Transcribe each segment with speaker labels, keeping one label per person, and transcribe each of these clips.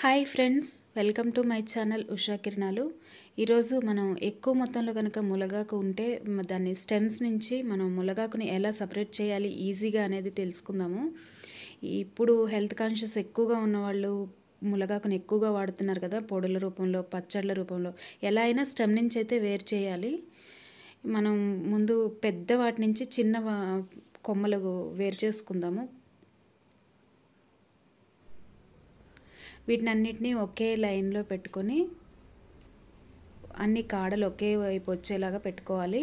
Speaker 1: hi friends welcome to my channel Usha Kiranalu ఈరోజు మనం ఎక్కువ మొత్తంలో కనుక ములగాకు ఉంటే దాన్ని స్టెమ్స్ నుంచి మనం ములగాకుని ఎలా సపరేట్ చేయాలి ఈజీగా అనేది తెలుసుకుందాము ఇప్పుడు హెల్త్ కాన్షియస్ ఎక్కువగా ఉన్నవాళ్ళు ములగాకుని ఎక్కువగా వాడుతున్నారు కదా పొడుల రూపంలో పచ్చళ్ళ రూపంలో ఎలా అయినా స్టెమ్ నుంచి అయితే వేరు చేయాలి మనం ముందు పెద్ద వాటి నుంచి చిన్న కొమ్మలు వేరు చేసుకుందాము వీటిని అన్నిటినీ ఒకే లైన్లో పెట్టుకొని అన్ని కాడలు ఒకే వైపు వచ్చేలాగా పెట్టుకోవాలి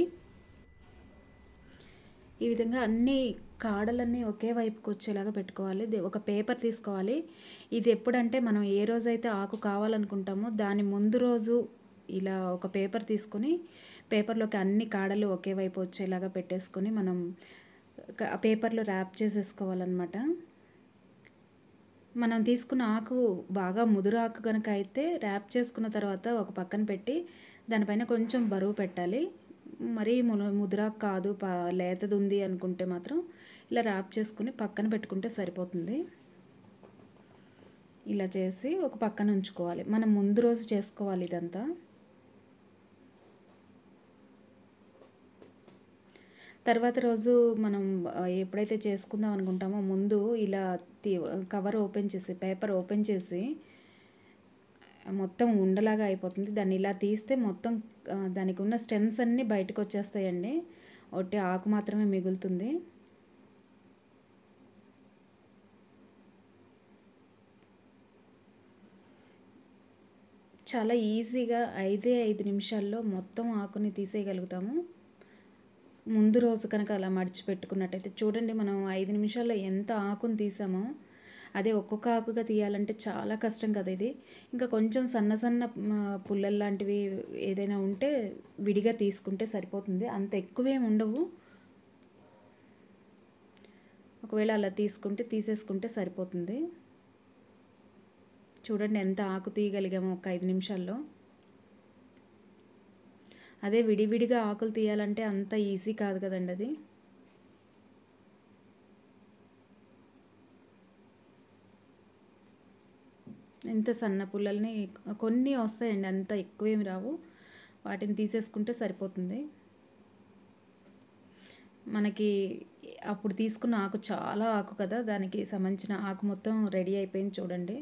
Speaker 1: ఈ విధంగా అన్ని కాడలన్నీ ఒకే వైపుకి వచ్చేలాగా పెట్టుకోవాలి ఒక పేపర్ తీసుకోవాలి ఇది ఎప్పుడంటే మనం ఏ రోజైతే ఆకు కావాలనుకుంటామో దాని ముందు రోజు ఇలా ఒక పేపర్ తీసుకొని పేపర్లోకి అన్ని కాడలు ఒకే వైపు వచ్చేలాగా పెట్టేసుకొని మనం పేపర్లో ర్యాప్ చేసేసుకోవాలన్నమాట మనం తీసుకున్న ఆకు బాగా ముదురు ఆకు కనుక అయితే ర్యాప్ చేసుకున్న తర్వాత ఒక పక్కన పెట్టి దానిపైన కొంచెం బరువు పెట్టాలి మరీ ముదురాకు కాదు లేతది ఉంది అనుకుంటే మాత్రం ఇలా ర్యాప్ చేసుకుని పక్కన పెట్టుకుంటే సరిపోతుంది ఇలా చేసి ఒక పక్కన ఉంచుకోవాలి మనం ముందు రోజు చేసుకోవాలి ఇదంతా తర్వాత రోజు మనం ఎప్పుడైతే చేసుకుందాం అనుకుంటామో ముందు ఇలా కవర్ ఓపెన్ చేసి పేపర్ ఓపెన్ చేసి మొత్తం ఉండలాగా అయిపోతుంది దాన్ని ఇలా తీస్తే మొత్తం దానికి ఉన్న స్టెమ్స్ అన్నీ బయటకు వచ్చేస్తాయండి ఒట్టి ఆకు మాత్రమే మిగులుతుంది చాలా ఈజీగా ఐదే ఐదు నిమిషాల్లో మొత్తం ఆకుని తీసేయగలుగుతాము ముందు రోజు కనుక అలా మడిచిపెట్టుకున్నట్టయితే చూడండి మనం ఐదు నిమిషాల్లో ఎంత ఆకును తీసామో అదే ఒక్కొక్క ఆకుగా తీయాలంటే చాలా కష్టం కదా ఇది ఇంకా కొంచెం సన్న సన్న పుల్లలు లాంటివి ఏదైనా ఉంటే విడిగా తీసుకుంటే సరిపోతుంది అంత ఎక్కువే ఉండవు ఒకవేళ అలా తీసుకుంటే తీసేసుకుంటే సరిపోతుంది చూడండి ఎంత ఆకు తీయగలిగామో ఒక ఐదు నిమిషాల్లో అదే విడివిడిగా ఆకులు తీయాలంటే అంత ఈజీ కాదు కదండి అది ఇంత సన్న పుల్లల్ని కొన్ని వస్తాయండి అంత ఎక్కువేమి రావు వాటిని తీసేసుకుంటే సరిపోతుంది మనకి అప్పుడు తీసుకున్న ఆకు చాలా ఆకు కదా దానికి సంబంధించిన ఆకు మొత్తం రెడీ అయిపోయింది చూడండి